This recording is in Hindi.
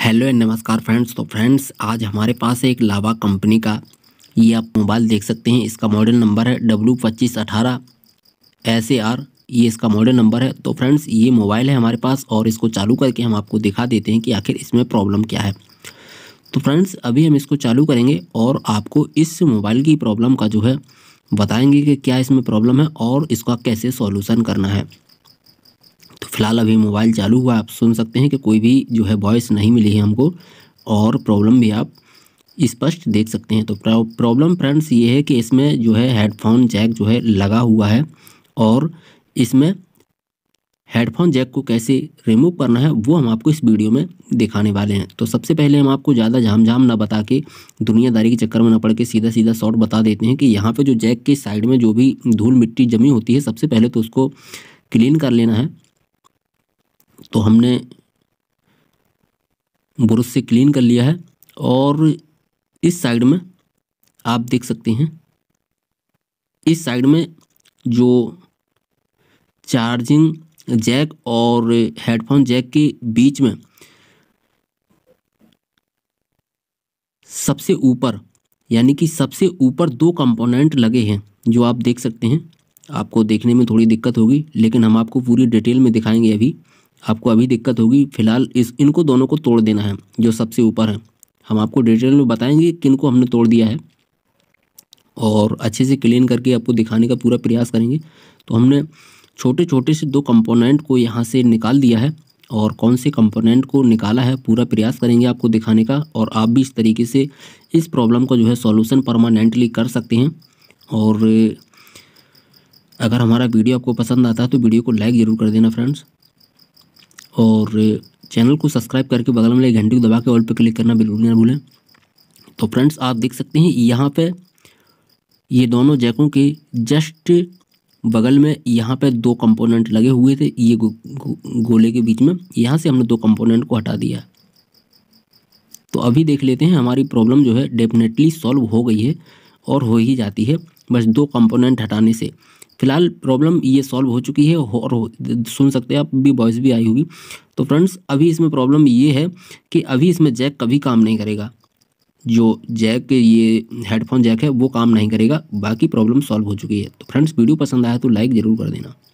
हेलो एंड नमस्कार फ्रेंड्स तो फ्रेंड्स आज हमारे पास है एक लावा कंपनी का ये आप मोबाइल देख सकते हैं इसका मॉडल नंबर है डब्लू पच्चीस अठारह एस ए आर ये इसका मॉडल नंबर है तो फ्रेंड्स ये मोबाइल है हमारे पास और इसको चालू करके हम आपको दिखा देते हैं कि आखिर इसमें प्रॉब्लम क्या है तो फ्रेंड्स अभी हम इसको चालू करेंगे और आपको इस मोबाइल की प्रॉब्लम का जो है बताएंगे कि क्या इसमें प्रॉब्लम है और इसका कैसे सॉल्यूशन करना है फ़िलहाल अभी मोबाइल चालू हुआ आप सुन सकते हैं कि कोई भी जो है वॉइस नहीं मिली है हमको और प्रॉब्लम भी आप स्पष्ट देख सकते हैं तो प्रॉब्लम फ्रेंड्स ये है कि इसमें जो है हेडफोन जैक जो है लगा हुआ है और इसमें हेडफोन जैक को कैसे रिमूव करना है वो हम आपको इस वीडियो में दिखाने वाले हैं तो सबसे पहले हम आपको ज़्यादा झाम झाम ना बता के दुनियादारी के चक्कर में ना पड़ के सीधा सीधा शॉर्ट बता देते हैं कि यहाँ पे जो जैक के साइड में जो भी धूल मिट्टी जमी होती है सबसे पहले तो उसको क्लीन कर लेना है तो हमने ब्रश से क्लीन कर लिया है और इस साइड में आप देख सकते हैं इस साइड में जो चार्जिंग जैक और हेडफोन जैक के बीच में सबसे ऊपर यानी कि सबसे ऊपर दो कंपोनेंट लगे हैं जो आप देख सकते हैं आपको देखने में थोड़ी दिक्कत होगी लेकिन हम आपको पूरी डिटेल में दिखाएंगे अभी आपको अभी दिक्कत होगी फिलहाल इस इनको दोनों को तोड़ देना है जो सबसे ऊपर है हम आपको डिटेल में बताएंगे किन को हमने तोड़ दिया है और अच्छे से क्लीन करके आपको दिखाने का पूरा प्रयास करेंगे तो हमने छोटे छोटे से दो कंपोनेंट को यहाँ से निकाल दिया है और कौन से कंपोनेंट को निकाला है पूरा प्रयास करेंगे आपको दिखाने का और आप भी इस तरीके से इस प्रॉब्लम का जो है सॉल्यूशन परमानेंटली कर सकते हैं और अगर हमारा वीडियो आपको पसंद आता है तो वीडियो को लाइक ज़रूर कर देना फ्रेंड्स और चैनल को सब्सक्राइब करके बगल में घंटी को दबा के ऑल पर क्लिक करना बिल्कुल नहीं भूलें तो फ्रेंड्स आप देख सकते हैं यहाँ पे ये दोनों जैकों के जस्ट बगल में यहाँ पे दो कंपोनेंट लगे हुए थे ये गो, गो, गोले के बीच में यहाँ से हमने दो कंपोनेंट को हटा दिया तो अभी देख लेते हैं हमारी प्रॉब्लम जो है डेफिनेटली सॉल्व हो गई है और हो ही जाती है बस दो कंपोनेंट हटाने से फिलहाल प्रॉब्लम ये सॉल्व हो चुकी है और सुन सकते हैं आप भी वॉइस भी आई होगी तो फ्रेंड्स अभी इसमें प्रॉब्लम ये है कि अभी इसमें जैक कभी काम नहीं करेगा जो जैक ये हेडफोन जैक है वो काम नहीं करेगा बाकी प्रॉब्लम सॉल्व हो चुकी है तो फ्रेंड्स वीडियो पसंद आया तो लाइक ज़रूर कर देना